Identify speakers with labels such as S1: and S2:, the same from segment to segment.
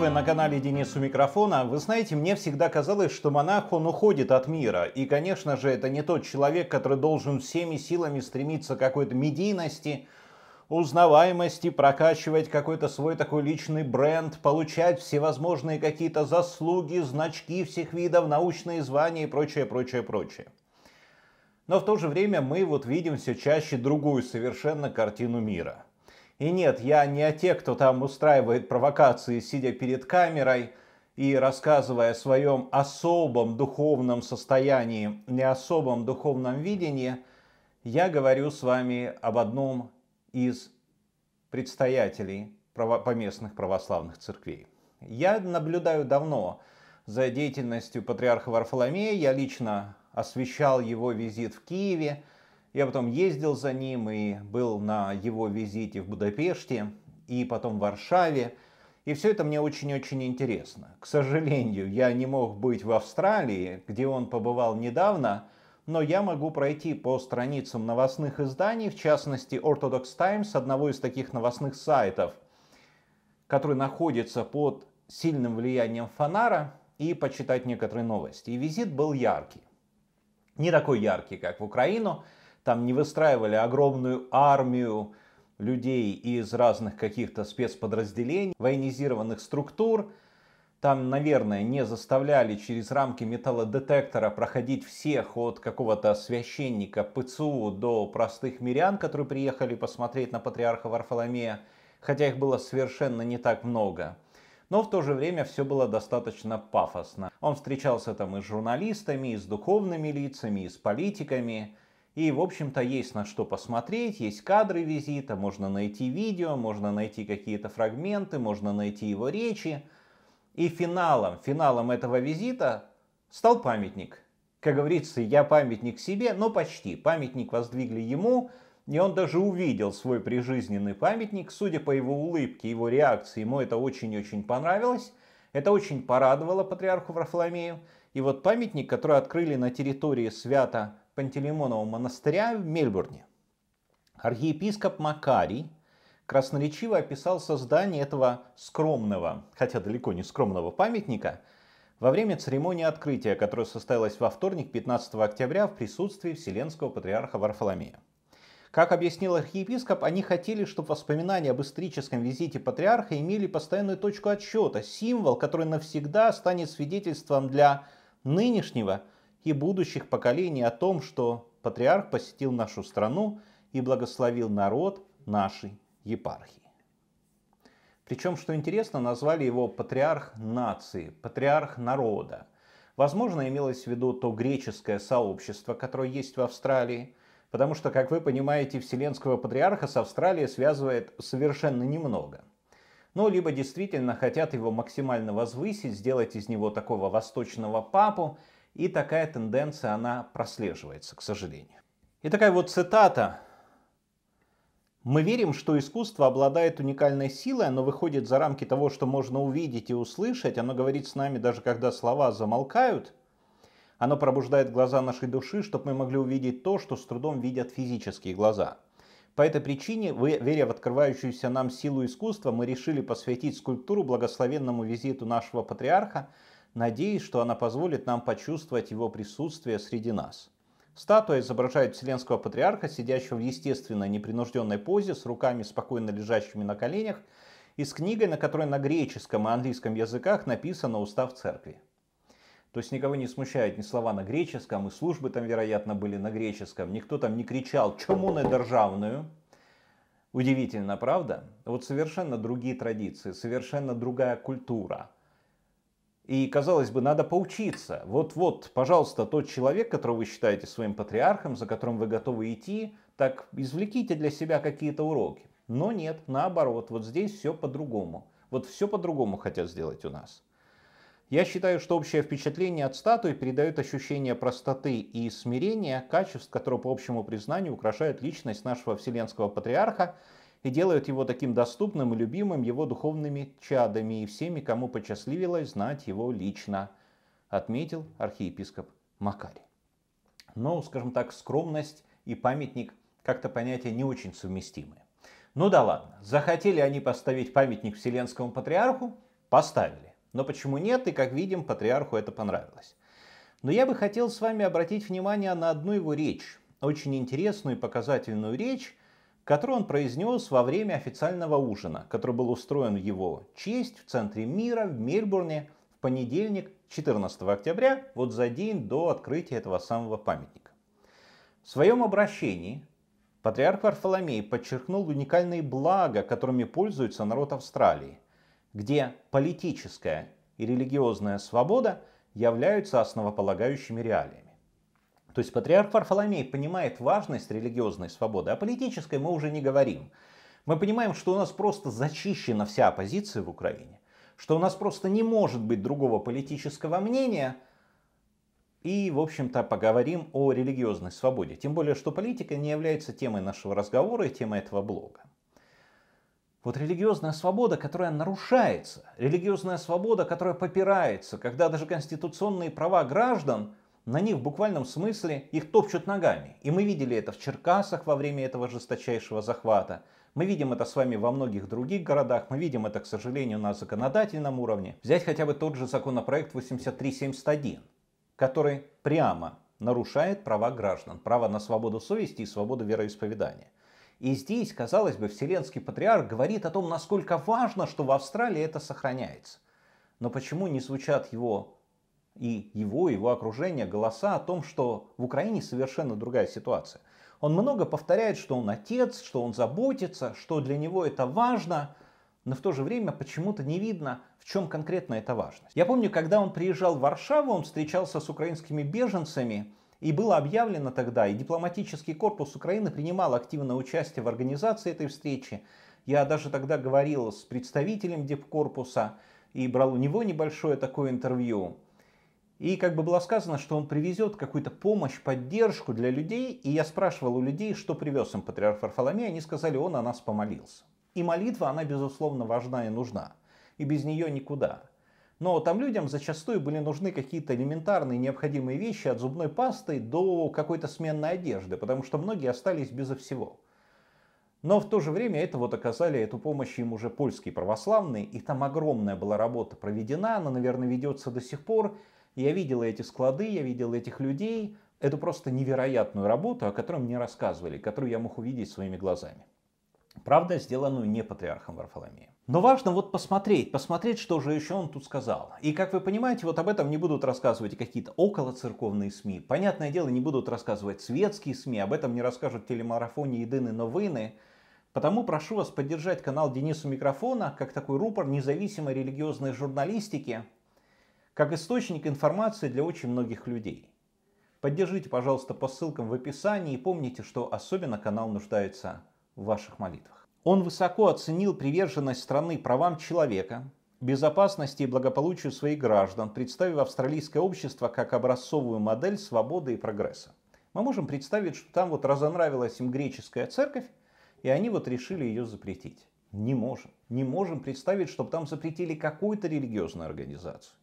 S1: вы на канале Денису микрофона. Вы знаете, мне всегда казалось, что монах, он уходит от мира. И, конечно же, это не тот человек, который должен всеми силами стремиться к какой-то медийности, узнаваемости, прокачивать какой-то свой такой личный бренд, получать всевозможные какие-то заслуги, значки всех видов, научные звания и прочее, прочее, прочее. Но в то же время мы вот видим все чаще другую совершенно картину мира – и нет, я не о те, кто там устраивает провокации, сидя перед камерой и рассказывая о своем особом духовном состоянии, не особом духовном видении, я говорю с вами об одном из предстоятелей поместных православных церквей. Я наблюдаю давно за деятельностью патриарха Варфоломея, я лично освещал его визит в Киеве – я потом ездил за ним и был на его визите в Будапеште, и потом в Варшаве. И все это мне очень-очень интересно. К сожалению, я не мог быть в Австралии, где он побывал недавно, но я могу пройти по страницам новостных изданий, в частности Orthodox Times, одного из таких новостных сайтов, который находится под сильным влиянием фонара, и почитать некоторые новости. И визит был яркий. Не такой яркий, как в Украину, там не выстраивали огромную армию людей из разных каких-то спецподразделений, военизированных структур, там, наверное, не заставляли через рамки металлодетектора проходить всех от какого-то священника ПЦУ до простых мирян, которые приехали посмотреть на патриарха Варфоломея, хотя их было совершенно не так много. Но в то же время все было достаточно пафосно. Он встречался там и с журналистами, и с духовными лицами, и с политиками. И, в общем-то, есть на что посмотреть, есть кадры визита, можно найти видео, можно найти какие-то фрагменты, можно найти его речи. И финалом, финалом этого визита стал памятник. Как говорится, я памятник себе, но почти. Памятник воздвигли ему, и он даже увидел свой прижизненный памятник. Судя по его улыбке, его реакции, ему это очень-очень понравилось. Это очень порадовало патриарху Варфоломею. И вот памятник, который открыли на территории свята Пантелеймонова монастыря в Мельбурне. Архиепископ Макарий красноречиво описал создание этого скромного, хотя далеко не скромного памятника, во время церемонии открытия, которая состоялась во вторник 15 октября в присутствии Вселенского патриарха Варфоломея. Как объяснил архиепископ, они хотели, чтобы воспоминания об историческом визите патриарха имели постоянную точку отсчета, символ, который навсегда станет свидетельством для нынешнего – и будущих поколений о том, что патриарх посетил нашу страну и благословил народ нашей епархии. Причем, что интересно, назвали его патриарх нации, патриарх народа. Возможно, имелось в виду то греческое сообщество, которое есть в Австралии, потому что, как вы понимаете, Вселенского Патриарха с Австралией связывает совершенно немного. Ну, либо действительно хотят его максимально возвысить, сделать из него такого восточного папу, и такая тенденция, она прослеживается, к сожалению. И такая вот цитата. Мы верим, что искусство обладает уникальной силой, оно выходит за рамки того, что можно увидеть и услышать, оно говорит с нами даже когда слова замолкают, оно пробуждает глаза нашей души, чтобы мы могли увидеть то, что с трудом видят физические глаза. По этой причине, веря в открывающуюся нам силу искусства, мы решили посвятить скульптуру благословенному визиту нашего патриарха – надеясь, что она позволит нам почувствовать его присутствие среди нас. Статуя изображает Вселенского Патриарха, сидящего в естественной непринужденной позе, с руками спокойно лежащими на коленях, и с книгой, на которой на греческом и английском языках написано «Устав Церкви». То есть никого не смущают ни слова на греческом, и службы там, вероятно, были на греческом. Никто там не кричал «Чему на державную?». Удивительно, правда? Вот совершенно другие традиции, совершенно другая культура – и, казалось бы, надо поучиться. Вот-вот, пожалуйста, тот человек, которого вы считаете своим патриархом, за которым вы готовы идти, так извлеките для себя какие-то уроки. Но нет, наоборот, вот здесь все по-другому. Вот все по-другому хотят сделать у нас. Я считаю, что общее впечатление от статуи передает ощущение простоты и смирения, качеств, которые по общему признанию украшают личность нашего вселенского патриарха, и делают его таким доступным и любимым его духовными чадами и всеми, кому посчастливилось знать его лично, отметил архиепископ Макарий. Но, скажем так, скромность и памятник как-то понятия не очень совместимые. Ну да ладно, захотели они поставить памятник Вселенскому Патриарху, поставили. Но почему нет, и как видим, Патриарху это понравилось. Но я бы хотел с вами обратить внимание на одну его речь, очень интересную и показательную речь, который он произнес во время официального ужина, который был устроен в его честь в центре мира в Мельбурне в понедельник 14 октября, вот за день до открытия этого самого памятника. В своем обращении патриарх Варфоломей подчеркнул уникальные блага, которыми пользуется народ Австралии, где политическая и религиозная свобода являются основополагающими реалиями. То есть патриарх Варфоломей понимает важность религиозной свободы, а политической мы уже не говорим. Мы понимаем, что у нас просто зачищена вся оппозиция в Украине, что у нас просто не может быть другого политического мнения, и, в общем-то, поговорим о религиозной свободе. Тем более, что политика не является темой нашего разговора и темой этого блога. Вот религиозная свобода, которая нарушается, религиозная свобода, которая попирается, когда даже конституционные права граждан – на них в буквальном смысле их топчут ногами. И мы видели это в Черкасах во время этого жесточайшего захвата. Мы видим это с вами во многих других городах, мы видим это, к сожалению, на законодательном уровне. Взять хотя бы тот же законопроект 8371, который прямо нарушает права граждан, право на свободу совести и свободу вероисповедания. И здесь, казалось бы, Вселенский Патриарх говорит о том, насколько важно, что в Австралии это сохраняется. Но почему не звучат его и его, его окружение голоса о том, что в Украине совершенно другая ситуация. Он много повторяет, что он отец, что он заботится, что для него это важно, но в то же время почему-то не видно, в чем конкретно эта важность. Я помню, когда он приезжал в Варшаву, он встречался с украинскими беженцами, и было объявлено тогда, и дипломатический корпус Украины принимал активное участие в организации этой встречи. Я даже тогда говорил с представителем дипкорпуса и брал у него небольшое такое интервью. И как бы было сказано, что он привезет какую-то помощь, поддержку для людей. И я спрашивал у людей, что привез им патриарх Варфоломей. Они сказали, он о нас помолился. И молитва, она, безусловно, важна и нужна. И без нее никуда. Но там людям зачастую были нужны какие-то элементарные необходимые вещи от зубной пасты до какой-то сменной одежды, потому что многие остались безо всего. Но в то же время это вот оказали эту помощь им уже польские православные, и там огромная была работа проведена, она, наверное, ведется до сих пор. Я видел эти склады, я видел этих людей. эту просто невероятную работу, о которой мне рассказывали, которую я мог увидеть своими глазами. Правда, сделанную не патриархом Варфоломеем. Но важно вот посмотреть, посмотреть, что же еще он тут сказал. И как вы понимаете, вот об этом не будут рассказывать какие-то околоцерковные СМИ. Понятное дело, не будут рассказывать светские СМИ, об этом не расскажут телемарафоне «Едины новины». Потому прошу вас поддержать канал Денису Микрофона, как такой рупор независимой религиозной журналистики, как источник информации для очень многих людей. Поддержите, пожалуйста, по ссылкам в описании и помните, что особенно канал нуждается в ваших молитвах. Он высоко оценил приверженность страны правам человека, безопасности и благополучию своих граждан, представив австралийское общество как образцовую модель свободы и прогресса. Мы можем представить, что там вот разонравилась им греческая церковь, и они вот решили ее запретить. Не можем. Не можем представить, чтобы там запретили какую-то религиозную организацию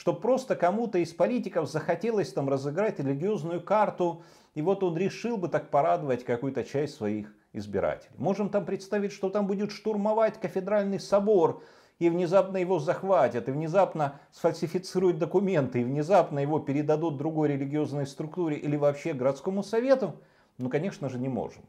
S1: что просто кому-то из политиков захотелось там разыграть религиозную карту, и вот он решил бы так порадовать какую-то часть своих избирателей. Можем там представить, что там будет штурмовать кафедральный собор, и внезапно его захватят, и внезапно сфальсифицируют документы, и внезапно его передадут другой религиозной структуре или вообще городскому совету. Ну, конечно же, не можем.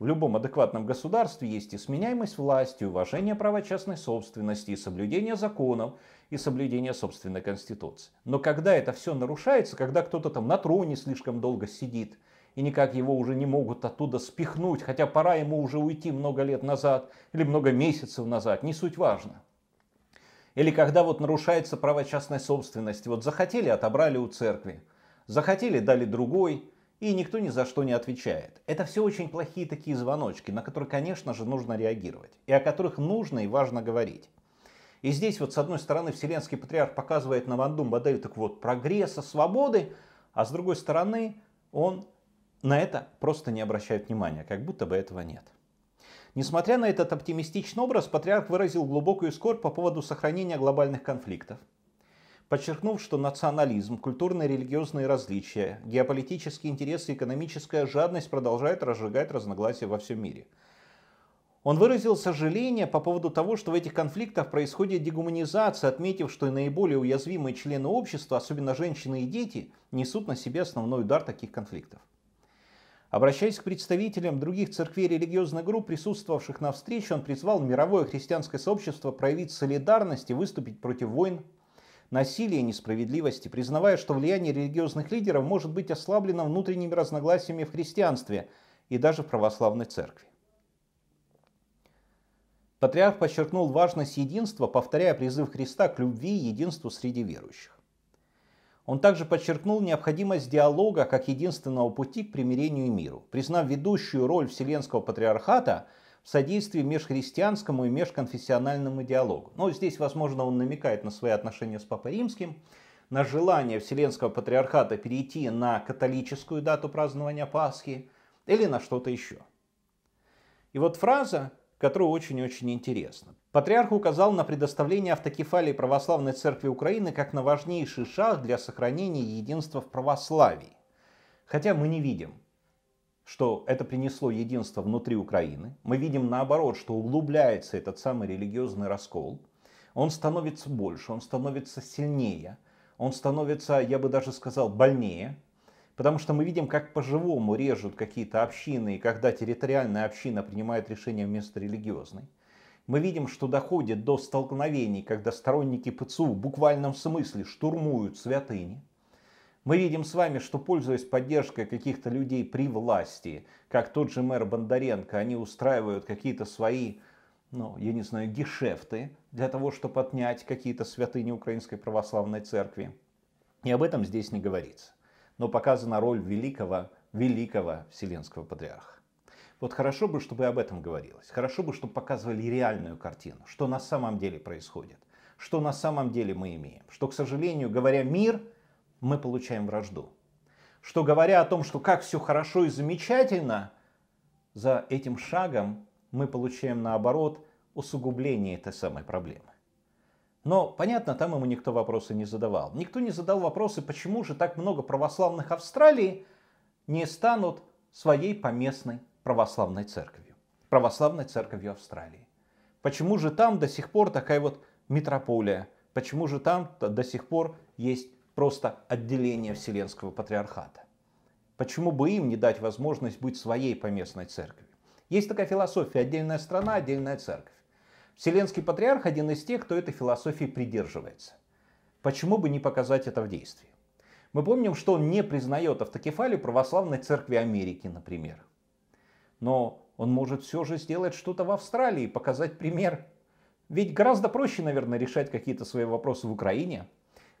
S1: В любом адекватном государстве есть и сменяемость власти, уважение права частной собственности, и соблюдение законов, и соблюдение собственной конституции. Но когда это все нарушается, когда кто-то там на троне слишком долго сидит, и никак его уже не могут оттуда спихнуть, хотя пора ему уже уйти много лет назад или много месяцев назад, не суть важно. Или когда вот нарушается право частной собственности, вот захотели, отобрали у церкви, захотели, дали другой, и никто ни за что не отвечает. Это все очень плохие такие звоночки, на которые, конечно же, нужно реагировать, и о которых нужно и важно говорить. И здесь вот с одной стороны Вселенский Патриарх показывает нам одну модель так вот прогресса, свободы, а с другой стороны он на это просто не обращает внимания, как будто бы этого нет. Несмотря на этот оптимистичный образ, патриарх выразил глубокую скорбь по поводу сохранения глобальных конфликтов, подчеркнув, что национализм, культурно-религиозные различия, геополитические интересы и экономическая жадность продолжают разжигать разногласия во всем мире. Он выразил сожаление по поводу того, что в этих конфликтах происходит дегуманизация, отметив, что и наиболее уязвимые члены общества, особенно женщины и дети, несут на себе основной удар таких конфликтов. Обращаясь к представителям других церквей и религиозных групп, присутствовавших на встрече, он призвал мировое христианское сообщество проявить солидарность и выступить против войн насилия и несправедливости, признавая, что влияние религиозных лидеров может быть ослаблено внутренними разногласиями в христианстве и даже в православной церкви. Патриарх подчеркнул важность единства, повторяя призыв Христа к любви и единству среди верующих. Он также подчеркнул необходимость диалога как единственного пути к примирению и миру, признав ведущую роль Вселенского Патриархата – в содействии межхристианскому и межконфессиональному диалогу. Но ну, здесь, возможно, он намекает на свои отношения с Папой Римским, на желание Вселенского Патриархата перейти на католическую дату празднования Пасхи или на что-то еще. И вот фраза, которая очень-очень интересна. Патриарх указал на предоставление автокефалии Православной Церкви Украины как на важнейший шаг для сохранения единства в православии. Хотя мы не видим, что это принесло единство внутри Украины. Мы видим наоборот, что углубляется этот самый религиозный раскол. Он становится больше, он становится сильнее, он становится, я бы даже сказал, больнее. Потому что мы видим, как по-живому режут какие-то общины, и когда территориальная община принимает решение вместо религиозной. Мы видим, что доходит до столкновений, когда сторонники ПЦУ в буквальном смысле штурмуют святыни. Мы видим с вами, что пользуясь поддержкой каких-то людей при власти, как тот же мэр Бондаренко, они устраивают какие-то свои, ну, я не знаю, гешефты для того, чтобы отнять какие-то святыни Украинской Православной Церкви. И об этом здесь не говорится. Но показана роль великого, великого Вселенского Патриарха. Вот хорошо бы, чтобы об этом говорилось. Хорошо бы, чтобы показывали реальную картину, что на самом деле происходит, что на самом деле мы имеем. Что, к сожалению, говоря мир, мы получаем вражду. Что говоря о том, что как все хорошо и замечательно, за этим шагом мы получаем наоборот усугубление этой самой проблемы. Но, понятно, там ему никто вопросы не задавал. Никто не задал вопросы, почему же так много православных Австралии не станут своей поместной православной церковью. Православной церковью Австралии. Почему же там до сих пор такая вот метрополия? Почему же там до сих пор есть просто отделение Вселенского Патриархата. Почему бы им не дать возможность быть своей поместной церкви? Есть такая философия «отдельная страна, отдельная церковь». Вселенский Патриарх один из тех, кто этой философии придерживается. Почему бы не показать это в действии? Мы помним, что он не признает автокефалию православной церкви Америки, например. Но он может все же сделать что-то в Австралии, показать пример. Ведь гораздо проще, наверное, решать какие-то свои вопросы в Украине,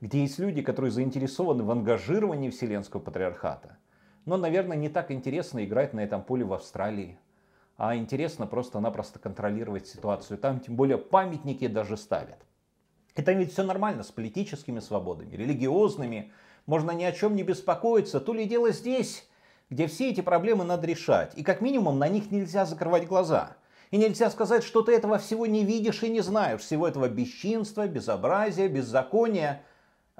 S1: где есть люди, которые заинтересованы в ангажировании Вселенского Патриархата. Но, наверное, не так интересно играть на этом поле в Австралии. А интересно просто-напросто контролировать ситуацию. Там тем более памятники даже ставят. И там ведь все нормально с политическими свободами, религиозными. Можно ни о чем не беспокоиться. То ли дело здесь, где все эти проблемы надо решать. И как минимум на них нельзя закрывать глаза. И нельзя сказать, что ты этого всего не видишь и не знаешь. Всего этого бесчинства, безобразия, беззакония –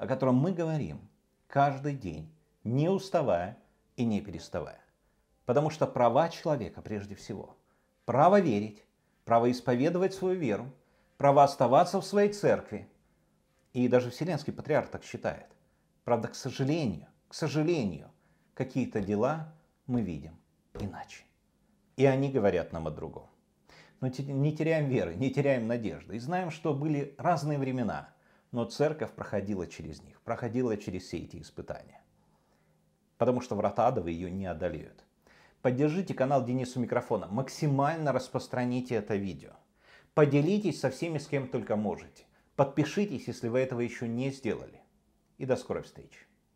S1: о котором мы говорим каждый день, не уставая и не переставая. Потому что права человека прежде всего. Право верить, право исповедовать свою веру, право оставаться в своей церкви. И даже Вселенский Патриарх так считает. Правда, к сожалению, к сожалению, какие-то дела мы видим иначе. И они говорят нам о другом. Но не теряем веры, не теряем надежды. И знаем, что были разные времена – но церковь проходила через них, проходила через все эти испытания. Потому что врата адовы ее не одолеют. Поддержите канал Денису Микрофона, максимально распространите это видео. Поделитесь со всеми, с кем только можете. Подпишитесь, если вы этого еще не сделали. И до скорой встречи.